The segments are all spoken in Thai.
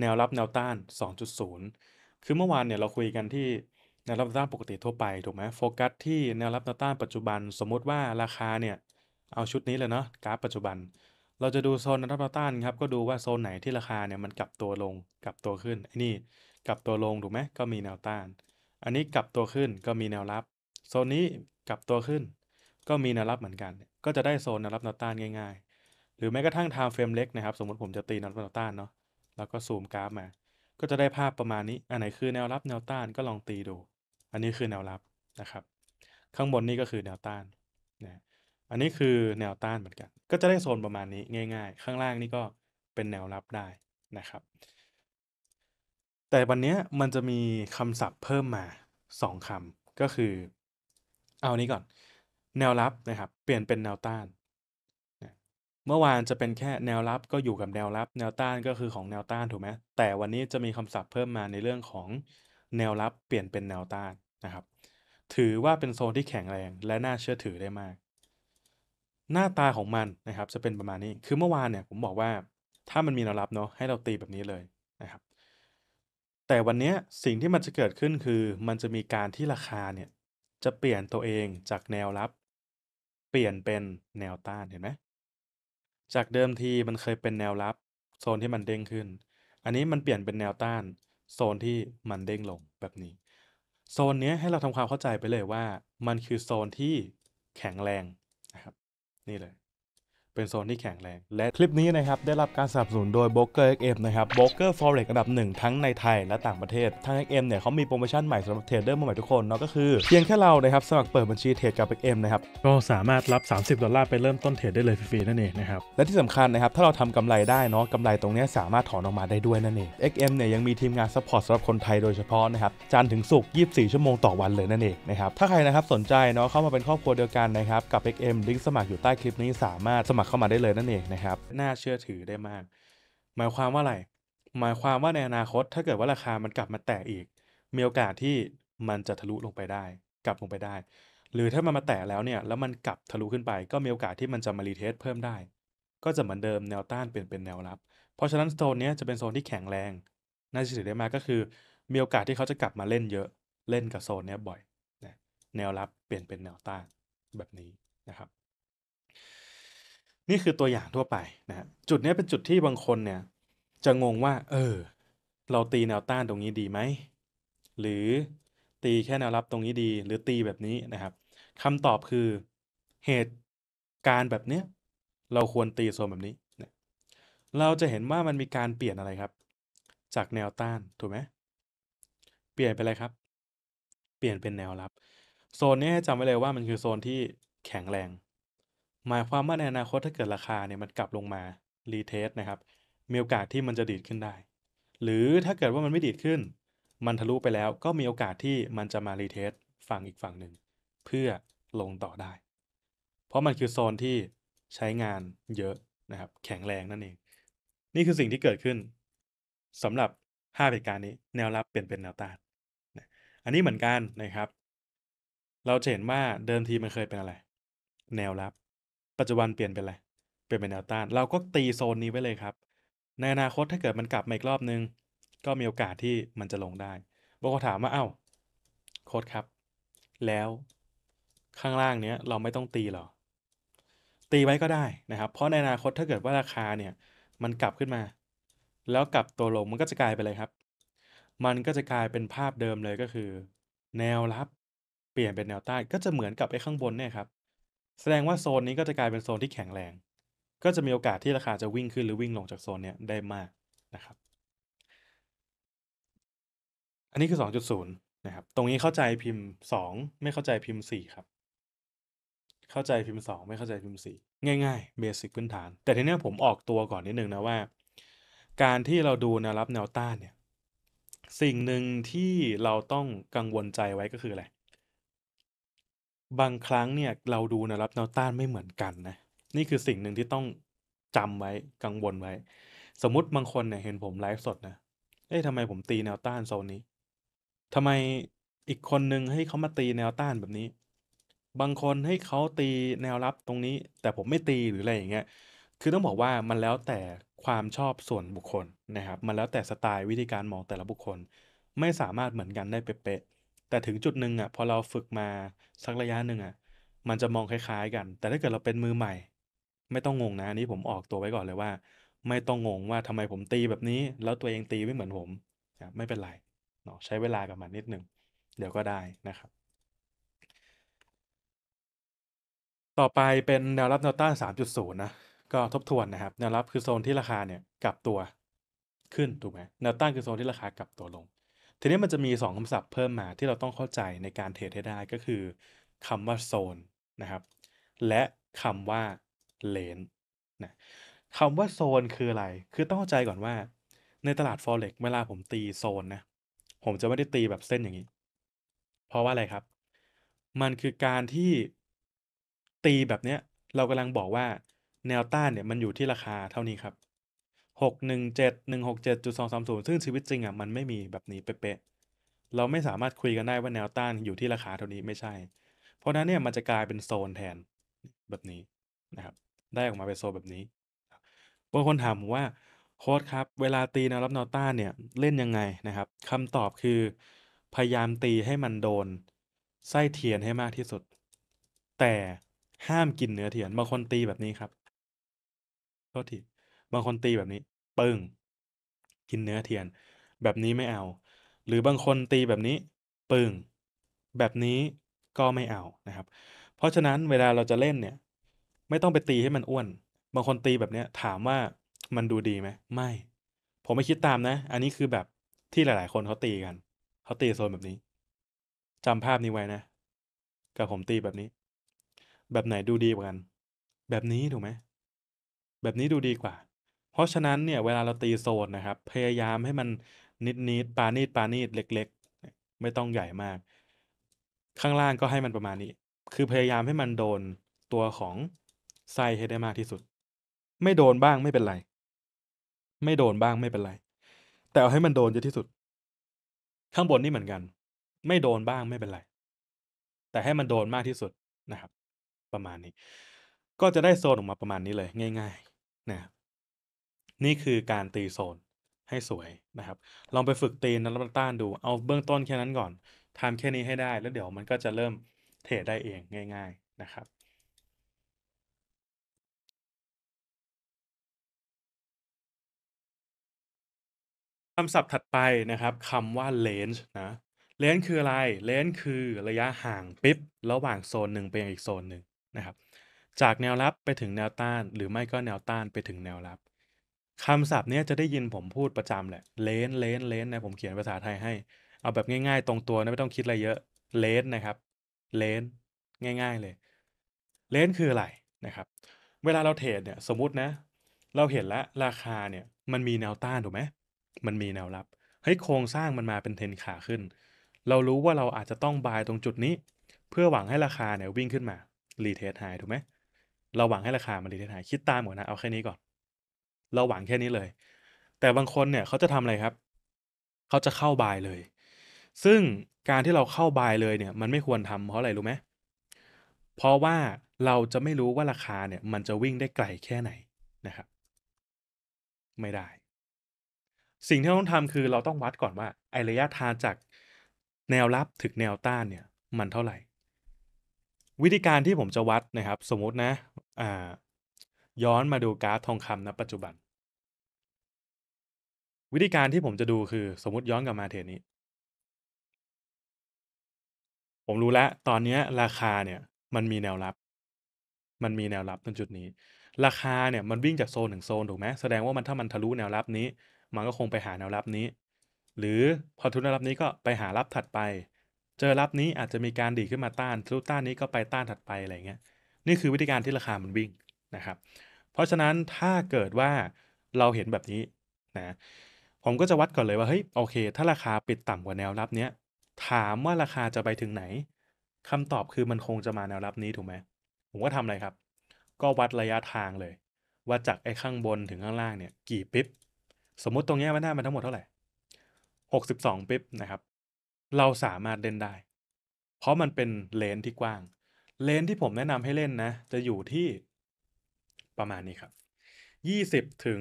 แนวรับแนวต้าน 2.0 คือเมื่อวานเนี่ยเราคุยกันที่แนวรับแนวต้านปกติทั่วไปถูกไหมโฟกัสที่แนวรับแนวต้านปัจจุบัน สมมุติว่าราคาเนี่ยเอาชุดนี้เลยเนาะกราฟปัจจุบันเราจะดูโซนแนวรับแนวต้านครับก็ดูว่าโซนไหนที่ราคาเนี่ยมันกลับตัวลง กลับตัวขึ้นไอ้นี่กลับตัวลงถูกไหมก็มีแนวต้าน อันนี้กลับตัวขึ้นก็มีแนวรับโซนนี้กลับตัวขึ้น ก็มีแนวรับเหมือนกัน ก็จะได้โซนแนวรับแนวต้านง่ายๆ หรือแม้กระทั่งไทม์เฟรมเล็กนะครับสมมติผมจะตีแนวรับแนวต้านเนาะแล้วก็ซูมกราฟมา ก็จะได้ภาพประมาณนี้ อันไหนคือแนวรับแนวต้านก็ลองตีดู อันนี้คือแนวรับนะครับ ข้างบนนี้ก็คือแนวต้านนะอันนี้คือแนวต้านเหมือนกัน ก็จะได้โซนประมาณนี้ง่ายๆ ข้างล่างนี่ก็เป็นแนวรับได้นะครับ แต่วันนี้มันจะมีคำศัพท์เพิ่มมา 2 คำก็คือ เอานี้ก่อน แนวรับนะครับ เปลี่ยนเป็นแนวต้านเมื่อวานจะเป็นแค่แนวรับก็อยู่กับแนวรับ แนวต้านก็คือของแนวต้าน ถูกไหมแต่วันนี้จะมีคำศัพท์เพิ่มมาในเรื่องของแนวรับเปลี่ยนเป็นแนวต้านนะครับ ถือว่าเป็นโซนที่แข็งแรงและ น่าเชื่อถือได้มาก หน้าตาของมันนะครับจะเป็นประมาณนี้คือเมื่อวานเนี่ยผมบอกว่าถ้ามันมีแนวรับเนาะให้เราตีแบบนี้เลยนะครับแต่วันนี้สิ่งที่มันจะเกิดขึ้นคือ มันจะมีการที่ราคาเนี่ยจะเปลี่ยนตัวเองจากแนวรับ เปลี่ยนเป็นแนวต้านเห็นไหมจากเดิมทีมันเคยเป็นแนวรับ โซนที่มันเด้งขึ้น อันนี้มันเปลี่ยนเป็นแนวต้าน โซนที่มันเด้งลงแบบนี้ โซนนี้ให้เราทำความเข้าใจไปเลยว่ามันคือโซนที่แข็งแรงนะครับ นี่เลยเป็นโซนที่แข็งแรง และคลิปนี้นะครับ ได้รับการสนับสนุนโดย b r อ k e เอ m นะครับ b เกอร์ Forex อันดับหนึ่งทั้งในไทยและต่างประเทศทาง XM เนี่ยเขามีโปรโมชั่นใหม่สำหรับเทรดเดอร์มาใหม่ทุกคนเนาะก็คือเพียงแค่เรานะครับ สมัครเปิดบัญชีเทรดกับ XM นะครับ ก็สามารถรับ 30ดอลลาร์ไปเริ่มต้นเทรดได้เลยฟรีๆนั่นเองนะครับและที่สำคัญนะครับถ้าเราทำกำไรได้เนาะกำไรตรงนี้สามารถถอนออกมาได้ด้วยนั่นเอง XM เนี่ยยังมีทีมงานซัพพอร์ตสำหรับคนไทยโดยเฉพาะนะครับจันถึงศุกร์24 ชั่วโมงต่อวันเลยนั่นเองนะครับถ้าใครนะครับสนใจเนาะเข้ามาเป็นครอบครัวเดียวกันนะครับกับ XM ลิงก์สมัครอยู่ใต้คลิปนี้สามารถสมัครเข้ามาได้เลยนั่นเองนะครับ น่าเชื่อถือได้มาก หมายความว่าอะไรหมายความว่าในอนาคตถ้าเกิดว่าราคามันกลับมาแตะอีกมีโอกาสที่มันจะทะลุลงไปได้ กลับลงไปได้ หรือถ้ามันมาแตะแล้วเนี่ยแล้วมันกลับทะลุขึ้นไปก็มีโอกาสที่มันจะมารีเทสเพิ่มได้ ก็จะเหมือนเดิมแนวต้านเปลี่ยนเป็นแนวรับเพราะฉะนั้นโซนนี้จะเป็นโซนที่แข็งแรง น่าเชื่อถือได้มากก็คือมีโอกาสที่เขาจะกลับมาเล่นเยอะ เล่นกับโซนนี้บ่อย แนวรับเปลี่ยนเป็นแนวต้านแบบนี้นะครับนี่คือตัวอย่างทั่วไปนะจุดนี้เป็นจุดที่บางคนเนี่ย จะงงว่า เออ เราตีแนวต้านตรงนี้ดีไหม หรือตีแค่แนวรับตรงนี้ดี หรือตีแบบนี้นะครับคำตอบคือ เหตุการณ์แบบเนี้ยเราควรตีโซนแบบนี้นะเราจะเห็นว่ามันมีการเปลี่ยนอะไรครับ จากแนวต้านถูกไหมเปลี่ยนไปเลยครับ เปลี่ยนเป็นแนวรับโซนนี้จำไว้เลยว่ามันคือโซนที่แข็งแรงหมายความว่าในอนาคตถ้าเกิดราคาเนี่ยมันกลับลงมารีเทสนะครับ มีโอกาสที่มันจะดีดขึ้นได้ หรือถ้าเกิดว่ามันไม่ดีดขึ้น มันทะลุไปแล้วก็มีโอกาสที่มันจะมารีเทสฝั่งอีกฝั่งหนึ่ง เพื่อลงต่อได้ เพราะมันคือโซนที่ใช้งานเยอะนะครับ แข็งแรงนั่นเอง นี่คือสิ่งที่เกิดขึ้นสำหรับ5เหตุการณ์นี้แนวรับเปลี่ยนเป็นแนวต้านอันนี้เหมือนกันนะครับ เราเห็นว่าเดิมทีมันเคยเป็นอะไร แนวรับปัจจุบันเปลี่ยนเป็นอะไรเปลี่ยนเป็นแนวต้านเราก็ตีโซนนี้ไว้เลยครับ ในอนาคตถ้าเกิดมันกลับมาอีกรอบนึง ก็มีโอกาสที่มันจะลงได้บางคนถามว่าเอา้าโค้ดครับ แล้วข้างล่างเนี้ยเราไม่ต้องตีหรอ ตีไว้ก็ได้นะครับ เพราะในอนาคตถ้าเกิดว่าราคาเนี่ย มันกลับขึ้นมา แล้วกลับตัวลงมันก็จะกลายไปเลยครับ มันก็จะกลายเป็นภาพเดิมเลยก็คือ แนวรับ เปลี่ยนเป็นแนวต้านก็จะเหมือนกับไอ้ข้างบนเนี่ยครับแสดงว่าโซนนี้ก็จะกลายเป็นโซนที่แข็งแรง ก็จะมีโอกาสที่ราคาจะวิ่งขึ้นหรือวิ่งลงจากโซนเนี้ยได้มากนะครับ อันนี้คือ 2.0นะครับ ตรงนี้เข้าใจพิมพ์2ไม่เข้าใจพิมพ์4ครับ เข้าใจพิมพ์2ไม่เข้าใจพิมพ์4ง่ายๆเบสิกพื้นฐาน แต่ทีนี้ผมออกตัวก่อนนิดนึงนะว่า การที่เราดูแนวรับแนวต้านเนี่ย สิ่งหนึ่งที่เราต้องกังวลใจไว้ก็คืออะไรบางครั้งเนี่ยเราดูแนวรับแนวต้านไม่เหมือนกันนะนี่คือสิ่งหนึ่งที่ต้องจำไว้กังวลไว้ สมมุติบางคนเนี่ยเห็นผมไลฟ์สดนะเอ๊ะทำไมผมตีแนวต้านโซนนี้ทำไมอีกคนหนึ่งให้เขามาตีแนวต้านแบบนี้ บางคนให้เขาตีแนวรับตรงนี้แต่ผมไม่ตีหรืออะไรอย่างเงี้ยคือต้องบอกว่ามันแล้วแต่ความชอบส่วนบุคคลนะครับ มันแล้วแต่สไตล์วิธีการมองแต่ละบุคคล ไม่สามารถเหมือนกันได้เป๊ะแต่ถึงจุดหนึ่งอ่ะพอเราฝึกมาสักระยะหนึ่งอ่ะ มันจะมองคล้ายๆ กัน แต่ถ้าเกิดเราเป็นมือใหม่ ไม่ต้องงงนะนี้ผมออกตัวไว้ก่อนเลยว่า ไม่ต้องงงว่าทำไมผมตีแบบนี้ แล้วตัวเองตีไม่เหมือนผมนะไม่เป็นไรเนาะใช้เวลากับมันนิดหนึ่งเดี๋ยวก็ได้นะครับ ต่อไปเป็นแนวรับแนวต้าน3.0นะก็ทบทวนนะครับแนวรับคือโซนที่ราคาเนี่ยกลับตัวขึ้นถูกไหมแนวต้านคือโซนที่ราคากลับตัวลงทีนี้มันจะมี 2คำศัพท์เพิ่มมาที่เราต้องเข้าใจในการเทรดให้ได้ก็คือคำว่าโซนนะครับและคำว่าเลนนะคำว่าโซน คืออะไร คือต้องเข้าใจก่อนว่า ในตลาด forex เวลาผมตีโซนนะผมจะไม่ได้ตีแบบเส้นอย่างนี้ เพราะว่าอะไรครับ มันคือการที่ตีแบบเนี้ย เรากำลังบอกว่าแนวต้านเนี่ยมันอยู่ที่ราคาเท่านี้ครับหกหนึ่งเจ็ดหนึ่งหกเจ็ดจุดสองสามศูนย์ซึ่งชีวิตจริงอ่ะ มันไม่มีแบบนี้ เป๊ะๆเราไม่สามารถคุยกันได้ว่าแนวต้านอยู่ที่ราคาเท่านี้ไม่ใช่ เพราะนั้นเนี่ยมันจะกลายเป็นโซนแทนแบบนี้นะครับ ได้ออกมาเป็นโซนแบบนี้ บางคนถามว่าโค้ดครับ เวลาตีแนวรับแนวต้านเนี่ยเล่นยังไงนะครับคำตอบคือ พยายามตีให้มันโดน ไส้เทียนให้มากที่สุด แต่ห้ามกินเนื้อเทียนบางคนตีแบบนี้ครับโทษทีบางคนตีแบบนี้ปึ้งกินเนื้อเทียน แบบนี้ไม่เอา หรือบางคนตีแบบนี้ ปึ้งแบบนี้ก็ไม่เอานะครับ เพราะฉะนั้นเวลาเราจะเล่นเนี่ย ไม่ต้องไปตีให้มันอ้วน บางคนตีแบบเนี้ยถามว่ามันดูดีไหมไม่ ผมไม่คิดตามนะ อันนี้คือแบบที่หลาย ๆ คนเขาตีกัน เขาตีโซนแบบนี้จำภาพนี้ไว้นะกับผมตีแบบนี้ แบบไหนดูดีกว่ากัน แบบนี้ถูกไหมแบบนี้ดูดีกว่าเพราะฉะนั้นเนี่ยเวลาเราตีโซนนะครับ พยายามให้มันนิดนิดปานีดปานีดเล็กๆ ไม่ต้องใหญ่มาก ข้างล่างก็ให้มันประมาณนี้ คือพยายามให้มันโดนตัวของไส้ให้ได้มากที่สุด ไม่โดนบ้างไม่เป็นไร ไม่โดนบ้างไม่เป็นไร แต่เอาให้มันโดนเยอะที่สุด ข้างบนนี่เหมือนกัน ไม่โดนบ้างไม่เป็นไร แต่ให้มันโดนมากที่สุดนะครับ ประมาณนี้ ก็จะได้โซนออกมาประมาณนี้เลย ง่ายๆนะนี่คือการตีโซนให้สวยนะครับ ลองไปฝึกตีนัลต้านดู เอาเบื้องต้นแค่นั้นก่อน ทำแค่นี้ให้ได้ แล้วเดี๋ยวมันก็จะเริ่มเทรดได้เองง่ายๆนะครับ คำศัพท์ถัดไปนะครับ คำว่า range นะเลนคืออะไรเลนคือระยะห่างปิ๊บระหว่างโซนหนึ่งไปอีกโซนหนึ่งนะครับ จากแนวรับไปถึงแนวต้าน หรือไม่ก็แนวต้านไปถึงแนวรับคำศัพท์เนี้ยจะได้ยินผมพูดประจำแหละเลนเลนเล lane นะผมเขียนภาษาไทยให้ เอาแบบง่ายๆตรงตัวนะไม่ต้องคิดอะไรเยอะเลนนะครับเลนง่ายๆเลยเลนคืออะไรนะครับ เวลาเราเทรดเนี่ยสมมตินะ เราเห็นแล้วราคาเนี่ยมันมีแนวต้านถูกไหม มันมีแนวรับเฮ้ยโครงสร้างมันมาเป็นเทนขาขึ้น เรารู้ว่าเราอาจจะต้องบายตรงจุดนี้ เพื่อหวังให้ราคาเนี่ยวิ่งขึ้นมารีเทสไฮถูกไหมเราหวังให้ราคามันรีเทสไฮคิดตามก่อนนะเอาแค่นี้ก่อนเราหวังแค่นี้เลย แต่บางคนเนี่ยเขาจะทำอะไรครับ เขาจะเข้าบายเลย ซึ่งการที่เราเข้าบายเลยเนี่ย มันไม่ควรทำเพราะอะไรรู้ไหม เพราะว่าเราจะไม่รู้ว่าราคาเนี่ย มันจะวิ่งได้ไกลแค่ไหนนะครับ ไม่ได้ สิ่งที่ต้องทำคือเราต้องวัดก่อนว่าไอระยะทางจากแนวรับถึงแนวต้านเนี่ย มันเท่าไหร่ วิธีการที่ผมจะวัดนะครับ สมมตินะอ่า ย้อนมาดูกราฟทองคำณปัจจุบันวิธีการที่ผมจะดูคือสมมติย้อนกลับมาเทรดนี้ ผมรู้แล้วตอนนี้ราคาเนี่ยมันมีแนวรับ มันมีแนวรับตรงจุดนี้ ราคาเนี่ยมันวิ่งจากโซนถึงโซนถูกไหมแสดงว่ามันถ้ามันทะลุแนวรับนี้ มันก็คงไปหาแนวรับนี้ หรือพอทุนแนวรับนี้ก็ไปหารับถัดไป เจอรับนี้อาจจะมีการดีขึ้นมาต้านทะลุต้านนี้ก็ไปต้านถัดไปอะไรเงี้ย นี่คือวิธีการที่ราคามันวิ่งนะครับ เพราะฉะนั้นถ้าเกิดว่าเราเห็นแบบนี้นะผมก็จะวัดก่อนเลยว่าเฮ้ยโอเค ถ้าราคาปิดต่ำกว่าแนวรับเนี้ยถามว่าราคาจะไปถึงไหน คำตอบคือมันคงจะมาแนวรับนี้ ถูกไหมผมก็ทำอะไรครับ ก็วัดระยะทางเลยว่าจากไอ้ข้างบนถึงข้างล่างเนี่ยกี่ปิ๊บสมมุติตรงนี้ยมันได้มาทั้งหมดเท่าไหร่62ปิ๊บนะครับ เราสามารถเล่นได้ เพราะมันเป็นเลนที่กว้าง เลนที่ผมแนะนำให้เล่นนะจะอยู่ที่ประมาณนี้ครับ20ถึง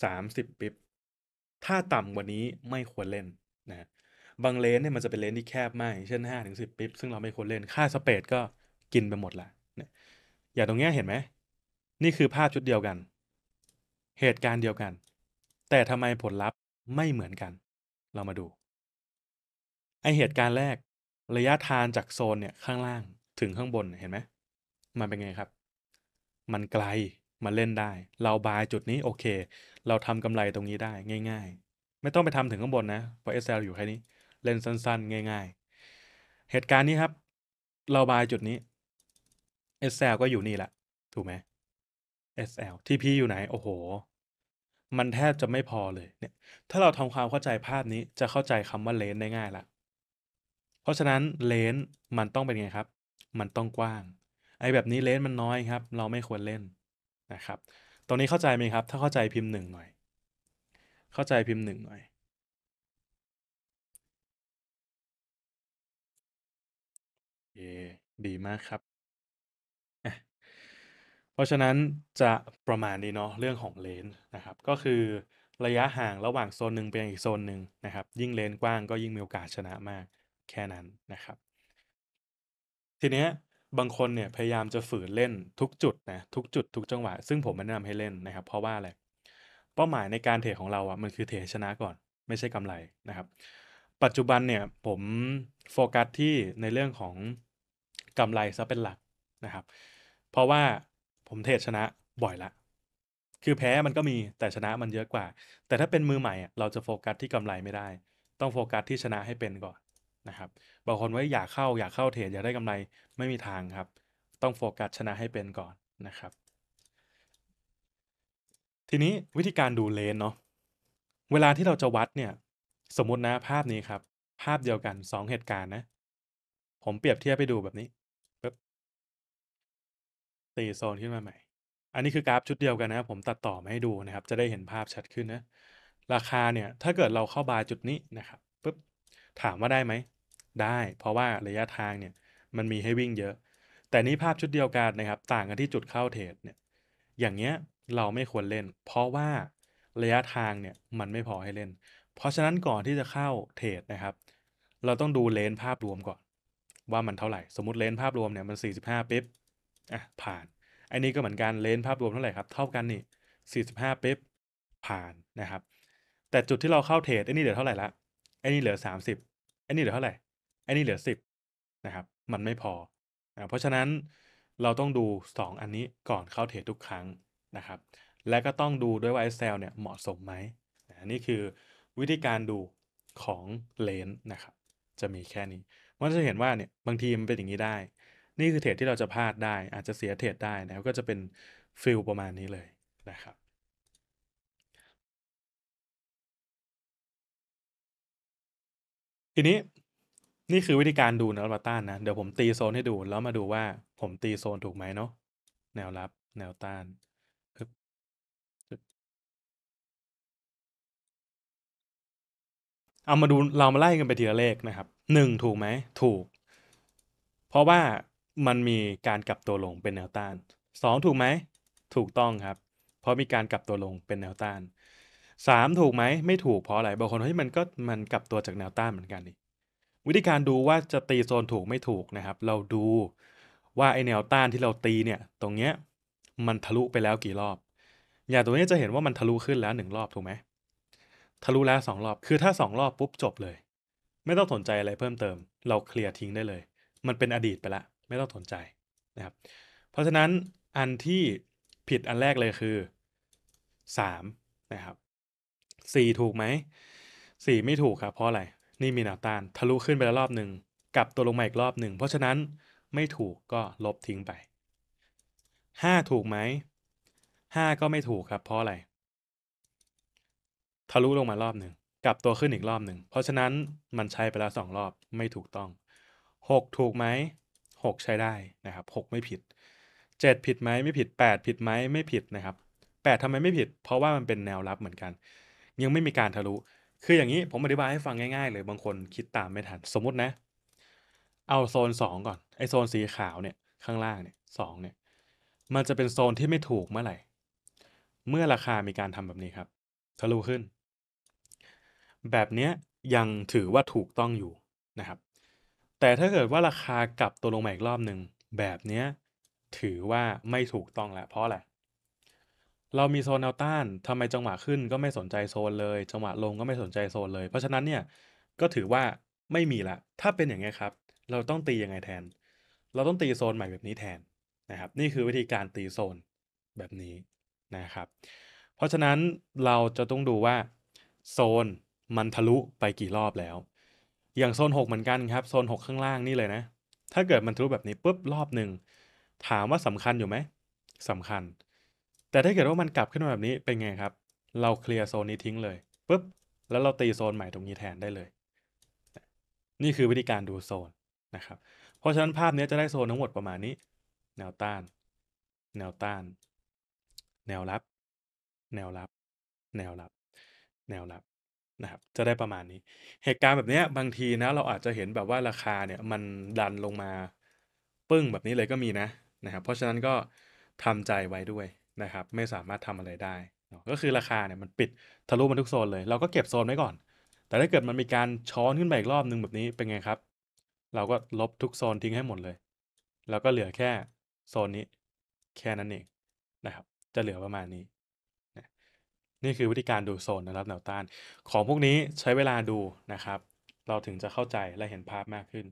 30ปิ๊บถ้าต่ำกว่านี้ไม่ควรเล่นนะบางเลนเนี่ยมันจะเป็นเลนที่แคบมากเช่น5้าถึงสิบปิบซึ่งเราไม่ควรเล่น ค่าสเปดก็กินไปหมดละเนะอย่างตรงเนี้ยเห็นไหม นี่คือภาพชุดเดียวกัน เหตุการณ์เดียวกัน แต่ทำไมผลลัพธ์ไม่เหมือนกัน เรามาดู ไอเหตุการณ์แรกระยะทางจากโซนเนี่ยข้างล่างถึงข้างบนเห็นไหม มันเป็นไงครับ มันไกลมาเล่นได้ เราบายจุดนี้โอเค เราทำกำไรตรงนี้ได้ง่าย ๆ ไม่ต้องไปทำถึงข้างบนนะ เพราะ SL อยู่แค่นี้ เล่นสั้นๆ ง่ายๆ เหตุการณ์นี้ครับ เราบายจุดนี้ SL ก็อยู่นี่แหละ ถูกไหม SL TP อยู่ไหน โอ้โห มันแทบจะไม่พอเลย เนี่ย ถ้าเราทำความเข้าใจภาพนี้ จะเข้าใจคำว่าเลนได้ง่ายละ เพราะฉะนั้นเลนมันต้องเป็นไงครับ มันต้องกว้าง ไอ้แบบนี้เลนมันน้อยครับ เราไม่ควรเล่นนะครับตรงนี้เข้าใจไหมครับ ถ้าเข้าใจพิมพ์หนึ่งหน่อย เข้าใจพิมพ์หนึ่งหน่อยเอดีมากครับ เพราะฉะนั้นจะประมาณนี้เนาะ เรื่องของเลนนะครับ ก็คือระยะห่างระหว่างโซนหนึ่งไปอีกโซนหนึ่งนะครับ ยิ่งเลนกว้างก็ยิ่งมีโอกาสชนะมากแค่นั้นนะครับ ทีเนี้ยบางคนเนี่ยพยายามจะฝืนเล่นทุกจุดนะทุกจุด ทุกจังหวะซึ่งผมไม่แนะนำให้เล่นนะครับเพราะว่าอะไรเป้าหมายในการเทรดของเราอะ่ะมันคือเทรดชนะก่อนไม่ใช่กำไรนะครับ ปัจจุบันเนี่ยผมโฟกัสที่ในเรื่องของกำไรซะเป็นหลักนะครับ เพราะว่าผมเทรดชนะบ่อยละ คือแพ้มันก็มีแต่ชนะมันเยอะกว่า แต่ถ้าเป็นมือใหม่ เราจะโฟกัสที่กำไรไม่ได้ ต้องโฟกัสที่ชนะให้เป็นก่อนนะครับบางคนว่าอยากเข้าอยากเข้าเทรดอยากได้กำไร ไม่มีทางครับ ต้องโฟกัสชนะให้เป็นก่อนนะครับ ทีนี้วิธีการดูเลนเนาะเวลาที่เราจะวัดเนี่ย สมมตินะภาพนี้ครับ ภาพเดียวกัน 2 เหตุการณ์นะ ผมเปรียบเทียบไปดูแบบนี้ปึ๊บตีโซนขึ้นมาใหม่ อันนี้คือกราฟชุดเดียวกันนะ ผมตัดต่อมาให้ดูนะครับ จะได้เห็นภาพชัดขึ้นนะราคาเนี่ยถ้าเกิดเราเข้าบาร์จุดนี้นะครับถามว่าได้ไหมได้เพราะว่าระยะทางเนี่ย มันมีให้วิ่งเยอะ แต่นี่ภาพชุดเดียวกันนะครับ ต่างกันที่จุดเข้าเทรดเนี่ยอย่างเงี้ยเราไม่ควรเล่น เพราะว่าระยะทางเนี่ย มันไม่พอให้เล่น เพราะฉะนั้นก่อนที่จะเข้าเทรดนะครับ เราต้องดูเลนภาพรวมก่อน ว่ามันเท่าไหร่สมมติเลนภาพรวมเนี่ยมัน45ปิ๊บอ่ะผ่านไอ้นี่ก็เหมือนกันเลนภาพรวมเท่าไหร่ครับเท่ากันนี่45ปิ๊บผ่านนะครับ แต่จุดที่เราเข้าเทรดไอ้นี่เหลือเท่าไหร่ละไอ้นี่เหลือ 30อันนี้เหลือเท่าไหร่ อันนี้เหลือสิบนะครับ มันไม่พอนะเพราะฉะนั้นเราต้องดู 2 อันนี้ก่อนเข้าเทรดทุกครั้งนะครับ และก็ต้องดูด้วยว่าไอเซลเนี่ยเหมาะสมไหมนะนี่คือวิธีการดูของเลนนะครับ จะมีแค่นี้ มันจะเห็นว่าเนี่ยบางทีมันเป็นอย่างนี้ได้ นี่คือเทรดที่เราจะพลาดได้ อาจจะเสียเทรดได้นะครับก็จะเป็นฟิลประมาณนี้เลยนะครับทีนี้นี่คือวิธีการดูแนวรับต้านนะ เดี๋ยวผมตีโซนให้ดู แล้วมาดูว่า ผมตีโซนถูกไหมเนาะแนวรับแนวต้านเอามาดู เรามาไล่กันไปทีละเลขนะครับหนึ่งถูกไหมถูก เพราะว่ามันมีการกลับตัวลงเป็นแนวต้านสองถูกไหม ถูกต้องครับ เพราะมีการกลับตัวลงเป็นแนวต้านสามถูกไหมไม่ถูกเพราะอะไรบางคนเฮ้ยมันก็มันกลับตัวจากแนวต้านเหมือนกันนี่วิธีการดูว่าจะตีโซนถูกไม่ถูกนะครับ เราดูว่าไอแนวต้านที่เราตีเนี่ย ตรงเนี้ยมันทะลุไปแล้วกี่รอบ อย่างตัวนี้จะเห็นว่ามันทะลุขึ้นแล้วหนึ่งรอบถูกไหมทะลุแล้วสองรอบ คือถ้าสองรอบปุ๊บจบเลย ไม่ต้องสนใจอะไรเพิ่มเติม เราเคลียร์ทิ้งได้เลย มันเป็นอดีตไปละไม่ต้องสนใจนะครับ เพราะฉะนั้นอันที่ผิดอันแรกเลยคือ3นะครับสี่ถูกไหมสี่ไม่ถูกครับ เพราะอะไร นี่มีแนวต้าน ทะลุขึ้นไปแล้วรอบหนึ่ง กลับตัวลงมาอีกรอบหนึ่ง เพราะฉะนั้นไม่ถูกก็ลบทิ้งไปห้าถูกไหมห้าก็ไม่ถูกครับ เพราะอะไร ทะลุลงมารอบหนึ่งกลับตัวขึ้นอีกรอบหนึ่ง เพราะฉะนั้นมันใช้ไปแล้วสองรอบ ไม่ถูกต้องหกถูกไหมหกใช้ได้นะครับหกไม่ผิดเจ็ดผิดไหมไม่ผิดแปดผิดไหมไม่ผิดนะครับแปดทำไมไม่ผิด เพราะว่ามันเป็นแนวรับเหมือนกันยังไม่มีการทะลุ คืออย่างนี้ผมอธิบายให้ฟังง่ายๆเลย บางคนคิดตามไม่ทันสมมตินะ เอาโซน 2 ก่อน ไอโซนสีขาวเนี่ย ข้างล่างเนี่ยสเนี่ย มันจะเป็นโซนที่ไม่ถูกเมื่อไหร่ เมื่อราคามีการทำแบบนี้ครับ ทะลุขึ้น แบบเนี้ยยังถือว่าถูกต้องอยู่นะครับ แต่ถ้าเกิดว่าราคากลับตัวลงมาอีกรอบหนึ่ง แบบเนี้ยถือว่าไม่ถูกต้องแล้วเพราะอะไรเรามีโซนแนวต้านทำไมจังหวะขึ้นก็ไม่สนใจโซนเลย จังหวะลงก็ไม่สนใจโซนเลย เพราะฉะนั้นเนี่ยก็ถือว่าไม่มีละ ถ้าเป็นอย่างนี้ครับ เราต้องตียังไงแทน เราต้องตีโซนใหม่แบบนี้แทนนะครับ นี่คือวิธีการตีโซนแบบนี้นะครับ เพราะฉะนั้นเราจะต้องดูว่าโซนมันทะลุไปกี่รอบแล้ว อย่างโซน 6 เหมือนกันครับ โซน 6 ข้างล่างนี่เลยนะ ถ้าเกิดมันทะลุแบบนี้ปุ๊บรอบหนึ่งถามว่าสำคัญอยู่ไหมสำคัญแต่ถ้าเกิดว่ามันกลับขึ้นมาแบบนี้เป็นไงครับ เราเคลียร์โซนนี้ทิ้งเลยปุ๊บ แล้วเราตีโซนใหม่ตรงนี้แทนได้เลย นี่คือวิธีการดูโซนนะครับ เพราะฉะนั้นภาพนี้จะได้โซนทั้งหมดประมาณนี้ แนวต้าน แนวต้าน แนวรับ แนวรับ แนวรับ แนวรับนะครับ จะได้ประมาณนี้ เหตุการณ์แบบนี้บางทีนะ เราอาจจะเห็นแบบว่าราคาเนี่ยมันดันลงมาปึ้งแบบนี้เลยก็มีนะนะครับ เพราะฉะนั้นก็ทำใจไว้ด้วยนะครับไม่สามารถทำอะไรได้ ก็คือราคาเนี่ยมันปิดทะลุมันทุกโซนเลย เราก็เก็บโซนไว้ก่อน แต่ถ้าเกิดมันมีการช้อนขึ้นไปอีกรอบนึงแบบนี้เป็นไงครับ เราก็ลบทุกโซนทิ้งให้หมดเลยแล้วก็เหลือแค่โซนนี้ แค่นั้นเองนะครับ จะเหลือประมาณนี้ นี่คือวิธีการดูโซนนะครับแนวต้าน ของพวกนี้ใช้เวลาดูนะครับ เราถึงจะเข้าใจและเห็นภาพมากขึ้น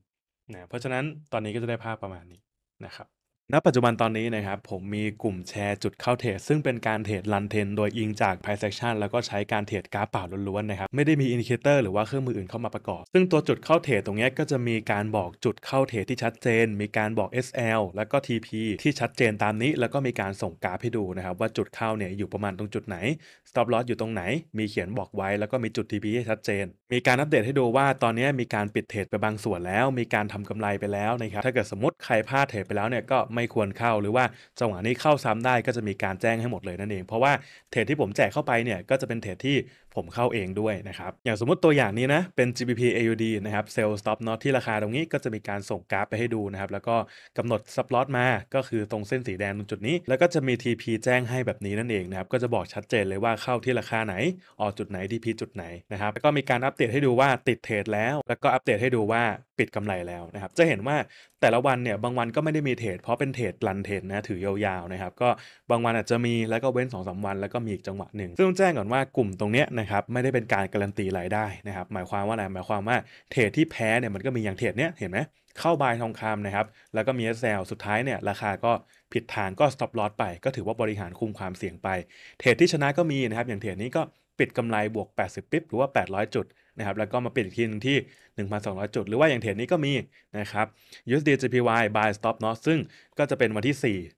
นะ เพราะฉะนั้นตอนนี้ก็จะได้ภาพประมาณนี้นะครับณปัจจุบันตอนนี้นะครับ ผมมีกลุ่มแชร์จุดเข้าเทรดซึ่งเป็นการเทรดรันเทนโดยอิงจากไพ i c e action แล้วก็ใช้การเทรดกราฟเปล่าล้วนๆนะครับ ไม่ได้มีอินดิเคเตอร์หรือว่าเครื่องมืออื่นเข้ามาประกอบ ซึ่งตัวจุดเข้าเทรดตรงนี้ก็จะมีการบอกจุดเข้าเทรดที่ชัดเจน มีการบอก SL แล้วก็ TP ที่ชัดเจนตามนี้แล้วก็มีการส่งกราฟให้ดูนะครับว่าจุดเข้าเนี่ยอยู่ประมาณตรงจุดไหน stop loss อยู่ตรงไหนมีเขียนบอกไว้แล้วก็มีจุด TP ที่ชัดเจน มีการอัปเดตให้ดูว่าตอนนี้มีการปิดเทรดไปบางส่วนแล้ว มีการทำกำไรไปแล้วนะครับถ้าเกิดสมมติใครพลาดเทรดไปแล้วเนี่ยก็ไม่ควรเข้าหรือว่าจังหวะนี้เข้าซ้ำได้ก็จะมีการแจ้งให้หมดเลยนั่นเอง เพราะว่าเทรดที่ผมแจกเข้าไปเนี่ย ก็จะเป็นเทรดที่ผมเข้าเองด้วยนะครับ อย่างสมมติตัวอย่างนี้นะ เป็น GBP AUD นะครับ Sell Stop Not ที่ราคาตรงนี้ก็จะมีการส่งกราฟไปให้ดูนะครับแล้วก็กำหนด Stop Loss มาก็คือตรงเส้นสีแดงตรงจุดนี้แล้วก็จะมี TP แจ้งให้แบบนี้นั่นเองนะครับก็จะบอกชัดเจนเลยว่าเข้าที่ราคาไหนออกจุดไหน TP จุดไหนนะครับแล้วก็มีการอัปเดตให้ดูว่าติดเทรดแล้ว แล้วก็อัปเดตให้ดูว่าปิดกำไรแล้วนะครับจะเห็นว่าแต่ละวันเนี่ยบางวันก็ไม่ได้มีเทรดเพราะเป็นเทรดลันเทรดนะถือยาวๆนะครับก็บางวันอาจจะมีแล้วก็เว้น2สวัน แล้วก็มีอีกจังหวะหนึ่งซึ่งต้องแจ้งก่อนว่ากลุ่มตรงเนี้ยนะครับไม่ได้เป็นการการันตีรายได้นะครับหมายความว่าอะไรหมายความว่า เทรดที่แพ้เนี่ยมันก็มีอย่างเทรดเนี้ยเห็นไหมเข้าบายทองคำนะครับแล้วก็มีซ l สุดท้ายเนี่ยราคาก็ผิดทางก็สต็อปลอสไป ก็ถือว่าบริหารคุมความเสี่ยงไป เทรดที่ชนะก็มีนะครับอย่างเทรดนี้ก็ปิดกำไรบวก 80 ปิ๊บหรือว่า 800 จุดนะครับแล้วก็มาปิดอีกทีนึงที่ 1,200 จุด หรือว่าอย่างเทรดนี้ก็มีนะครับ USD JPY buy stop loss ซึ่งก็จะเป็นวันที่ 4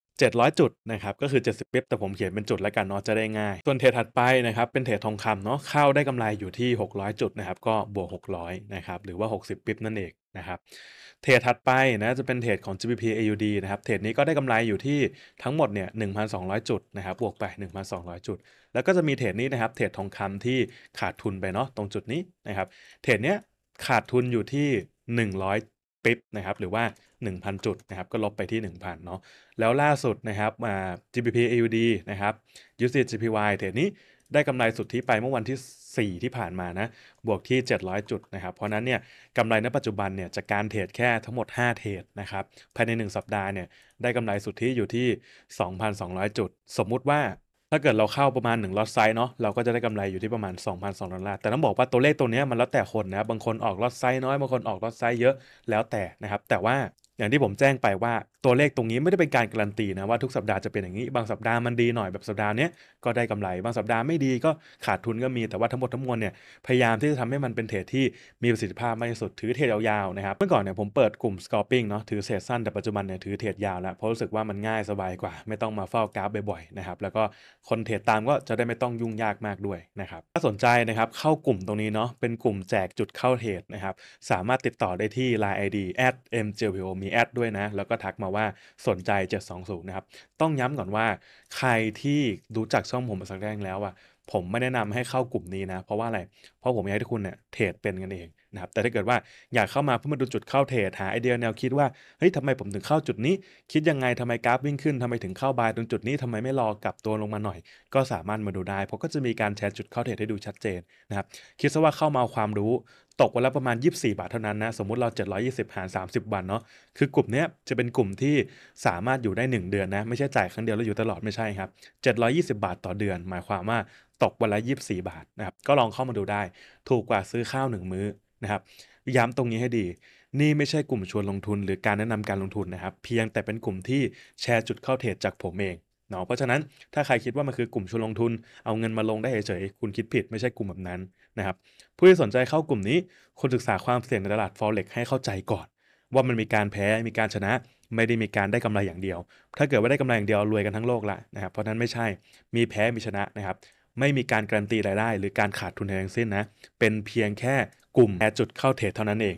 700 จุด นะครับ ก็คือ 70ปิบแต่ผมเขียนเป็นจุดแล้วกันเนาะจะได้ง่ายส่วนเทรดถัดไปนะครับเป็นเทรดทองคำเนาะเข้าได้กำไรอยู่ที่ 600 จุดนะครับก็บวก600นะครับหรือว่า 60ปิบนั่นเองนะครับเทรดถัดไปนะจะเป็นเทรดของ GBP AUD นะครับเทรดนี้ก็ได้กำไรอยู่ที่ทั้งหมดเนี่ย1,200 จุดนะครับบวกไป1,200 จุด แล้วก็จะมีเทรดนี้นะครับเทรดทองคำที่ขาดทุนไปเนาะตรงจุดนี้นะครับเทรดเนี้ยขาดทุนอยู่ที่ปิดนะครับหรือว่า 1,000 จุดนะครับก็ลบไปที่ 1,000 เนาะแล้วล่าสุดนะครับมา GBP AUD นะครับ USD GPY เทรดนี้ได้กำไรสุดที่ไปเมื่อวันที่ 4 ที่ผ่านมานะบวกที่ 700 จุดนะครับ เพราะนั้นเนี่ยกำไรในปัจจุบันเนี่ยจากการเทรดแค่ทั้งหมด 5 เทรดนะครับภายใน 1 สัปดาห์เนี่ยได้กำไรสุดที่อยู่ที่ 2,200 จุด สมมุติว่าถ้าเกิดเราเข้าประมาณ1ล็อตไซส์เนาะเราก็จะได้กำไรอยู่ที่ประมาณ 2,200สอล้านแต่ต้องบอกว่าตัวเลขตัวนี้มันแล้วแต่คนนะบางคนออกล็อตไซส์น้อย บางคนออกล็อตไซส์เยอะแล้วแต่นะครับ แต่ว่าอย่างที่ผมแจ้งไปว่าตัวเลขตรงนี้ไม่ได้เป็นการการันตีนะว่าทุกสัปดาห์จะเป็นอย่างนี้บางสัปดาห์มันดีหน่อยแบบสัปดาห์นี้ก็ได้กำไร บางสัปดาห์ไม่ดีก็ขาดทุนก็มีแต่ว่าทั้งหมดทั้งมวลเนี่ยพยายามที่จะทำให้มันเป็นเทรดที่มีประสิทธิภาพมากที่สุด ถือเทรดยาวๆ นะครับเมื่อก่อนเนี่ยผมเปิดกลุ่ม scalping เนาะถือเทรดสั้น แต่ปัจจุบันเนี่ยถือเทรดยาวแล้วเพราะรู้สึกว่ามันง่ายสบายกว่าไม่ต้องมาเฝ้ากราฟบ่อยๆนะครับแล้วก็คนเทรดตามก็จะได้ไม่ต้องยุ่งยากมากด้วยนะครับถ้าสนใจนะครับเข้ากลุ่มตรงนี้เนาะเป็นกลุ่มแจกจุดเข้าเทรดนะครับสามารถติดต่อได้ที่ Line ID mjpo มีแอดด้วยนะแล้วก็ทักมาว่าสนใจ720นะครับต้องย้ำก่อนว่า ใครที่รู้จักช่องผมมาสักแรกแล้วอะผมไม่แนะนำให้เข้ากลุ่มนี้นะเพราะว่าอะไร เพราะผมอยากให้คุณเนี่ยเทรดเป็นกันเองนะครับแต่ถ้าเกิดว่าอยากเข้ามาเพื่อมาดูจุดเข้าเทรดหาไอเดียแนวคิดว่าเฮ้ยทำไมผมถึงเข้าจุดนี้ คิดยังไงทำไมกราฟวิ่งขึ้นทำไมถึงเข้าบายตรงจุดนี้ทำไมไม่รอกลับตัวลงมาหน่อย ก็สามารถมาดูได้ เพราะก็จะมีการแชร์จุดเข้าเทรดให้ดูชัดเจนนะครับคิดซะว่าเข้ามาความรู้ตกวันละประมาณ 24 บาทเท่านั้น นะ สมมุติเรา720หาร30วันเนาะคือ กลุ่มเนี้ยจะเป็นกลุ่มที่สามารถอยู่ได้ 1 เดือนนะไม่ใช่จ่ายครั้งเดียวแล้วอยู่ตลอดไม่ใช่ครับ720 บาทต่อเดือน หมายความว่าตกวันละ 24 บาทนะครับก็ลองเข้ามาดูได้ถูกกว่าซื้อข้าว 1 มื้อนะครับย้ำตรงนี้ให้ดี นี่ไม่ใช่กลุ่มชวนลงทุนหรือการแนะนำการลงทุนนะครับเพียงแต่เป็นกลุ่มที่แชร์จุดเข้าเทรดจากผมเองเนาะเพราะฉะนั้นถ้าใครคิดว่ามันคือกลุ่มชวนลงทุนเอาเงินมาลงได้เฉยๆคุณคิดผิด ไม่ใช่กลุ่มแบบนั้นนะครับผู้ที่สนใจเข้ากลุ่มนี้ควรศึกษาความเสี่ยงในตลาด forex ให้เข้าใจก่อน ว่ามันมีการแพ้มีการชนะไม่ได้มีการได้กำไรอย่างเดียว ถ้าเกิดว่าได้กำไรอย่างเดียวรวยกันทั้งโลกละนะครับเพราะนั้นไม่ใช่มีแพ้มีชนะนะครับไม่มีการการันตีรายได้ หรือการขาดทุนทั้งสิ้นนะเป็นเพียงแค่กลุ่มแอจุดเข้าเทรดเท่านั้นเอง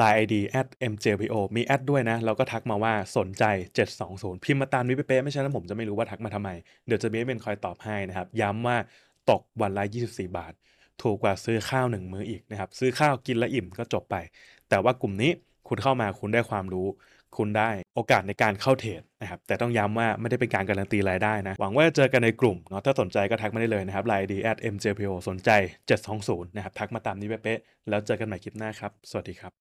Line ID at mjpo มีแอดด้วยนะเราก็ทักมาว่าสนใจ 720 พิมพ์มาตามนี้เป๊ะไม่ใช่นล้วผมจะไม่รู้ว่าทักมาทำไม เดี๋ยวจะมีเป็นคอยตอบให้นะครับ ย้ำว่าตกวันละ 24 บาท ถูกกว่าซื้อข้าวหนึ่งมื้ออีกนะครับ ซื้อข้าวกินละอิ่มก็จบไป แต่ว่ากลุ่มนี้คุณเข้ามาคุณได้ความรู้ คุณได้โอกาสในการเข้าเทรดนะครับ แต่ต้องย้ำว่าไม่ได้เป็นการการันตีรายได้นะ หวังว่าจะเจอกันในกลุ่มเนาะ ถ้าสนใจก็ทักมาได้เลยนะครับไลน์ดี at mjpo สนใจ 720นะครับทักมาตามนี้เป๊ะแล้วเจอกันใหม่คลิปหน้าครับ สวัสดีครับ